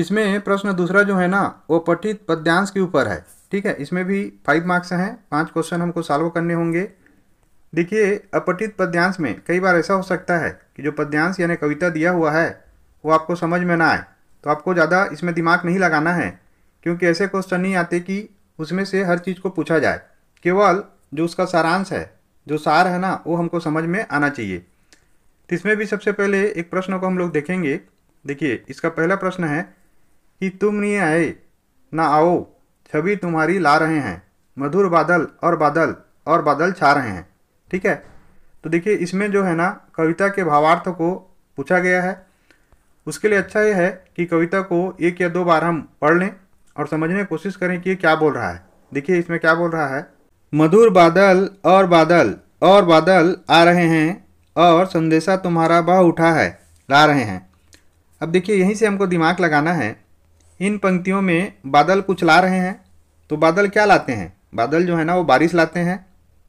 इसमें प्रश्न दूसरा जो है ना वो पठित पद्यांश के ऊपर है ठीक है इसमें भी फाइव मार्क्स हैं पांच क्वेश्चन हमको सॉल्व करने होंगे देखिए अपठित पद्यांश में कई बार ऐसा हो सकता है कि जो पद्यांश यानी कविता दिया हुआ है वो आपको समझ में ना आए तो आपको ज़्यादा इसमें दिमाग नहीं लगाना है क्योंकि ऐसे क्वेश्चन नहीं आते कि उसमें से हर चीज़ को पूछा जाए केवल जो उसका सारांश है जो सार है ना वो हमको समझ में आना चाहिए तो इसमें भी सबसे पहले एक प्रश्न को हम लोग देखेंगे देखिए इसका पहला प्रश्न है कि तुम नहीं आए ना आओ छवि तुम्हारी ला रहे हैं मधुर बादल और बादल और बादल छा रहे हैं ठीक है तो देखिए इसमें जो है ना कविता के भावार्थ को पूछा गया है उसके लिए अच्छा यह है कि कविता को एक या दो बार हम पढ़ लें और समझने की कोशिश करें कि ये क्या बोल रहा है देखिए इसमें क्या बोल रहा है मधुर बादल और बादल और बादल आ रहे हैं और संदेशा तुम्हारा बह उठा है ला रहे हैं अब देखिए यहीं से हमको दिमाग लगाना है इन पंक्तियों में बादल कुछ ला रहे हैं तो बादल क्या लाते हैं बादल जो है ना वो बारिश लाते हैं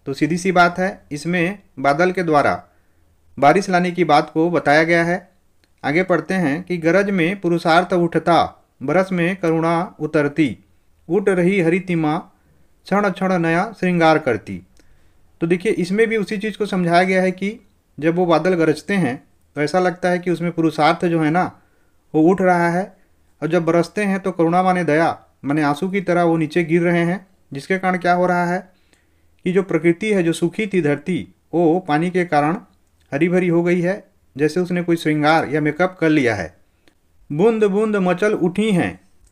तो सीधी सी बात है इसमें बादल के द्वारा बारिश लाने की बात को बताया गया है आगे पढ़ते हैं कि गरज में पुरुषार्थ उठता बरस में करुणा उतरती उठ रही हरी तिमा क्षण क्षण नया श्रृंगार करती तो देखिए इसमें भी उसी चीज़ को समझाया गया है कि जब वो बादल गरजते हैं तो ऐसा लगता है कि उसमें पुरुषार्थ जो है ना वो उठ रहा है और जब बरसते हैं तो करुणा माने दया माने आंसू की तरह वो नीचे गिर रहे हैं जिसके कारण क्या हो रहा है कि जो प्रकृति है जो सूखी थी धरती वो पानी के कारण हरी भरी हो गई है जैसे उसने कोई श्रृंगार या मेकअप कर लिया है बूंद बूंद मचल उठी हैं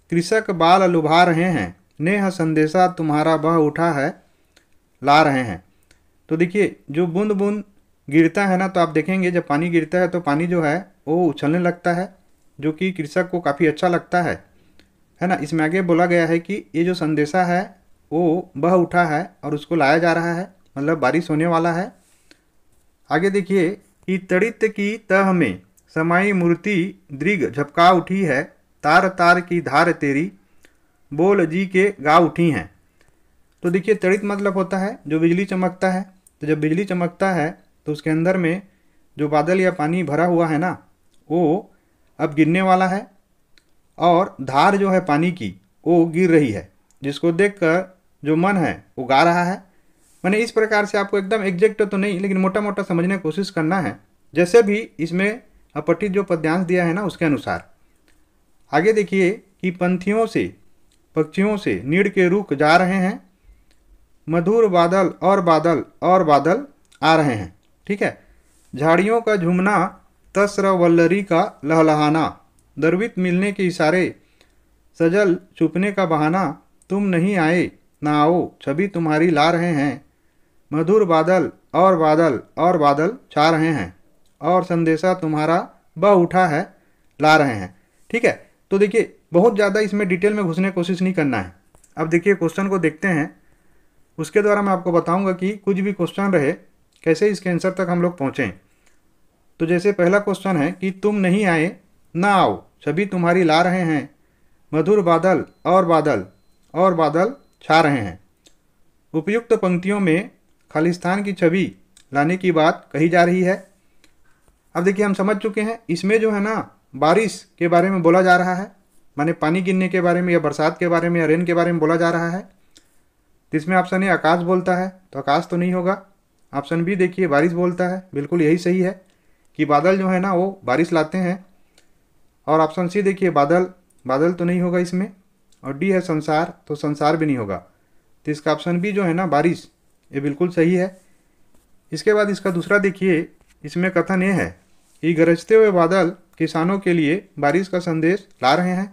कृषक बाल लुभा रहे हैं नेह संदेशा तुम्हारा बह उठा है ला रहे हैं तो देखिए जो बूंद बूंद गिरता है ना तो आप देखेंगे जब पानी गिरता है तो पानी जो है वो उछलने लगता है जो कि कृषक को काफ़ी अच्छा लगता है है ना इसमें आगे बोला गया है कि ये जो संदेशा है वो बह उठा है और उसको लाया जा रहा है मतलब बारिश होने वाला है आगे देखिए कि तड़ित की तह में समाई मूर्ति दृघ झपका उठी है तार तार की धार तेरी बोल जी के गा उठी हैं तो देखिए तड़ित मतलब होता है जो बिजली चमकता है तो जब बिजली चमकता है तो उसके अंदर में जो बादल या पानी भरा हुआ है ना वो अब गिरने वाला है और धार जो है पानी की वो गिर रही है जिसको देखकर जो मन है वो गा रहा है मैंने इस प्रकार से आपको एकदम एग्जैक्ट तो नहीं लेकिन मोटा मोटा समझने की कोशिश करना है जैसे भी इसमें अपटित जो पद्यांश दिया है ना उसके अनुसार आगे देखिए कि पंथियों से पक्षियों से नीड़ के रुख जा रहे हैं मधुर बादल और बादल और बादल आ रहे हैं ठीक है झाड़ियों का झूमना तस्रवल्लरी का लहलहाना दरवित मिलने के इशारे सजल छुपने का बहाना तुम नहीं आए ना आओ छवि तुम्हारी ला रहे हैं मधुर बादल और बादल और बादल छा रहे हैं और संदेशा तुम्हारा बह उठा है ला रहे हैं ठीक है तो देखिए बहुत ज़्यादा इसमें डिटेल में घुसने की कोशिश नहीं करना है अब देखिए क्वेश्चन को देखते हैं उसके द्वारा मैं आपको बताऊंगा कि कुछ भी क्वेश्चन रहे कैसे इसके आंसर तक हम लोग पहुँचें तो जैसे पहला क्वेश्चन है कि तुम नहीं आए ना आओ सभी तुम्हारी ला रहे हैं मधुर बादल और बादल और बादल छा रहे हैं उपयुक्त पंक्तियों में खालिस्तान की छवि लाने की बात कही जा रही है अब देखिए हम समझ चुके हैं इसमें जो है ना बारिश के बारे में बोला जा रहा है माने पानी गिरने के बारे में या बरसात के बारे में या रेन के बारे में बोला जा रहा है इसमें ऑप्शन ए आकाश बोलता है तो आकाश तो नहीं होगा ऑप्शन बी देखिए बारिश बोलता है बिल्कुल यही सही है कि बादल जो है ना वो बारिश लाते हैं और ऑप्शन सी देखिए बादल बादल तो नहीं होगा इसमें और डी है संसार तो संसार भी नहीं होगा तो इसका ऑप्शन बी जो है ना बारिश ये बिल्कुल सही है इसके बाद इसका दूसरा देखिए इसमें कथन ये है कि गरजते हुए बादल किसानों के लिए बारिश का संदेश ला रहे हैं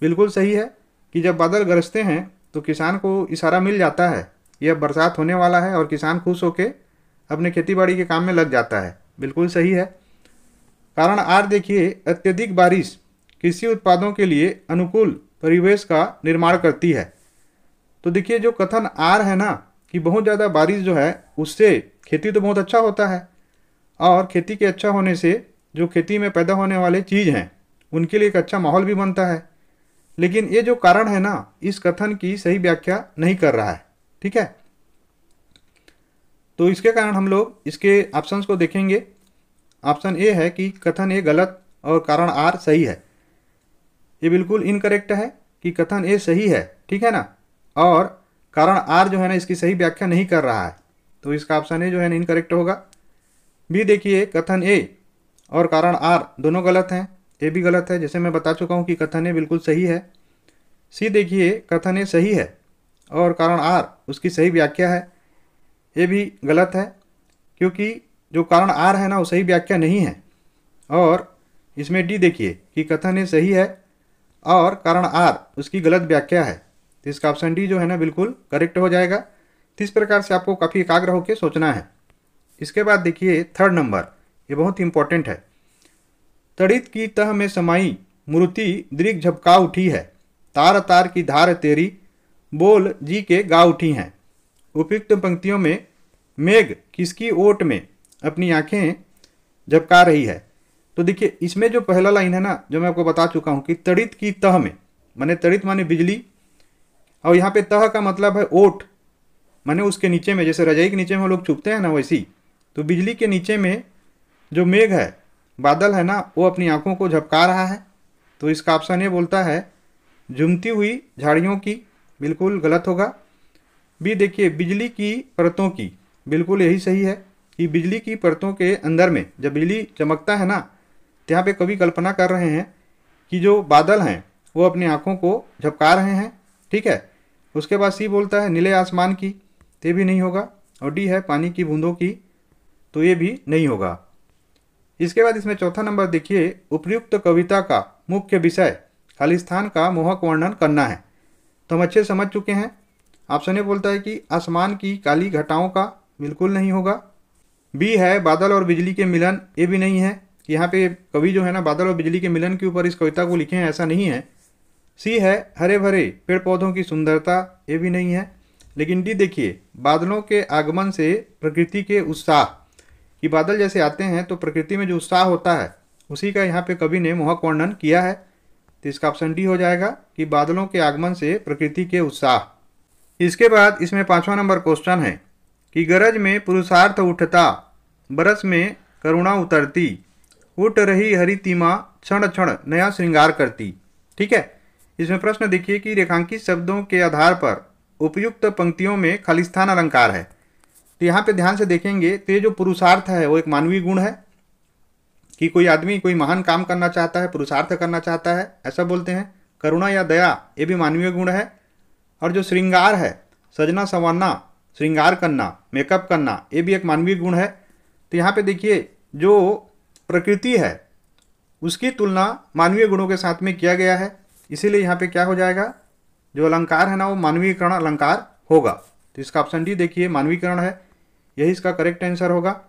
बिल्कुल सही है कि जब बादल गरजते हैं तो किसान को इशारा मिल जाता है यह बरसात होने वाला है और किसान खुश होकर अपने खेती बाड़ी के काम में लग जाता है बिल्कुल सही है कारण आर देखिए अत्यधिक बारिश कृषि उत्पादों के लिए अनुकूल परिवेश का निर्माण करती है तो देखिए जो कथन आर है ना कि बहुत ज़्यादा बारिश जो है उससे खेती तो बहुत अच्छा होता है और खेती के अच्छा होने से जो खेती में पैदा होने वाले चीज़ हैं उनके लिए एक अच्छा माहौल भी बनता है लेकिन ये जो कारण है ना इस कथन की सही व्याख्या नहीं कर रहा है ठीक है तो इसके कारण हम लोग इसके ऑप्शन को देखेंगे ऑप्शन ए है कि कथन ए गलत और कारण आर सही है ये बिल्कुल इनकरेक्ट है कि कथन ए सही है ठीक है ना और कारण आर जो है ना इसकी सही व्याख्या नहीं कर रहा है तो इसका ऑप्शन ए जो है ना इनकरेक्ट होगा बी देखिए कथन ए और कारण आर दोनों गलत हैं ए भी गलत है जैसे मैं बता चुका हूँ कि कथन ए बिल्कुल सही है सी देखिए कथन ए सही है और कारण आर उसकी सही व्याख्या है ये भी गलत है क्योंकि जो कारण आर है ना वो सही व्याख्या नहीं है और इसमें डी देखिए कि कथन ये सही है और कारण आर उसकी गलत व्याख्या है तो इसका ऑप्शन डी जो है ना बिल्कुल करेक्ट हो जाएगा तो इस प्रकार से आपको काफ़ी एकाग्र होकर सोचना है इसके बाद देखिए थर्ड नंबर ये बहुत इंपॉर्टेंट है तड़ित की तह में समाई मूर्ति दृग झपका उठी है तार तार की धार तेरी बोल जी के गा उठी हैं उपयुक्त पंक्तियों में मेघ किसकी ओट में अपनी आंखें झपका रही है तो देखिए इसमें जो पहला लाइन है ना जो मैं आपको बता चुका हूँ कि तड़ित की तह में माने तड़ित माने बिजली और यहाँ पे तह का मतलब है ओट माने उसके नीचे में जैसे रजाई के नीचे में हम लोग छुपते हैं ना वैसी तो बिजली के नीचे में जो मेघ है बादल है ना वो अपनी आँखों को झपका रहा है तो इसका ऑप्शन ये बोलता है झुमती हुई झाड़ियों की बिल्कुल गलत होगा भी देखिए बिजली की परतों की बिल्कुल यही सही है कि बिजली की परतों के अंदर में जब बिजली चमकता है ना तो यहाँ पे कभी कल्पना कर रहे हैं कि जो बादल हैं वो अपनी आँखों को झपका रहे हैं ठीक है उसके बाद सी बोलता है नीले आसमान की तो भी नहीं होगा और डी है पानी की बूंदों की तो ये भी नहीं होगा इसके बाद इसमें चौथा नंबर देखिए उपयुक्त कविता का मुख्य विषय खालिस्तान का मोहक वर्णन करना है तो हम अच्छे समझ चुके हैं ऑप्शन ए बोलता है कि आसमान की काली घटाओं का बिल्कुल नहीं होगा बी है बादल और बिजली के मिलन ये भी नहीं है कि यहाँ पे कवि जो है ना बादल और बिजली के मिलन के ऊपर इस कविता को लिखे हैं ऐसा नहीं है सी है हरे भरे पेड़ पौधों की सुंदरता ये भी नहीं है लेकिन डी देखिए बादलों के आगमन से प्रकृति के उत्साह कि बादल जैसे आते हैं तो प्रकृति में जो उत्साह होता है उसी का यहाँ पे कवि ने मोहक वर्णन किया है तो इसका ऑप्शन डी हो जाएगा कि बादलों के आगमन से प्रकृति के उत्साह इसके बाद इसमें पांचवा नंबर क्वेश्चन है कि गरज में पुरुषार्थ उठता बरस में करुणा उतरती उठ रही हरी तीमा क्षण क्षण नया श्रृंगार करती ठीक है इसमें प्रश्न देखिए कि रेखांकित शब्दों के आधार पर उपयुक्त पंक्तियों में खालिस्थान अलंकार है तो यहाँ पे ध्यान से देखेंगे तो ये जो पुरुषार्थ है वो एक मानवीय गुण है कि कोई आदमी कोई महान काम करना चाहता है पुरुषार्थ करना चाहता है ऐसा बोलते हैं करुणा या दया ये भी मानवीय गुण है और जो श्रृंगार है सजना संवरना श्रृंगार करना मेकअप करना ये भी एक मानवीय गुण है तो यहाँ पे देखिए जो प्रकृति है उसकी तुलना मानवीय गुणों के साथ में किया गया है इसीलिए यहाँ पे क्या हो जाएगा जो अलंकार है ना वो मानवीयकरण अलंकार होगा तो इसका ऑप्शन डी देखिए मानवीकरण है यही इसका करेक्ट आंसर होगा